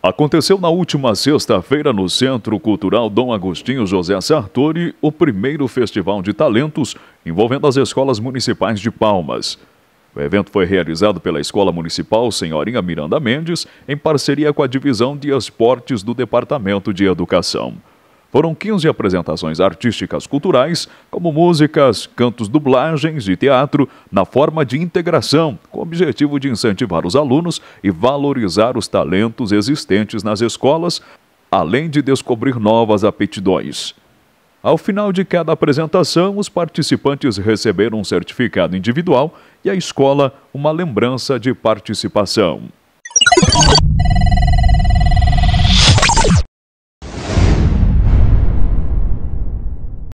Aconteceu na última sexta-feira no Centro Cultural Dom Agostinho José Sartori o primeiro festival de talentos envolvendo as escolas municipais de Palmas. O evento foi realizado pela Escola Municipal Senhorinha Miranda Mendes em parceria com a Divisão de Esportes do Departamento de Educação. Foram 15 apresentações artísticas culturais, como músicas, cantos, dublagens e teatro, na forma de integração, com o objetivo de incentivar os alunos e valorizar os talentos existentes nas escolas, além de descobrir novas aptidões. Ao final de cada apresentação, os participantes receberam um certificado individual e a escola uma lembrança de participação.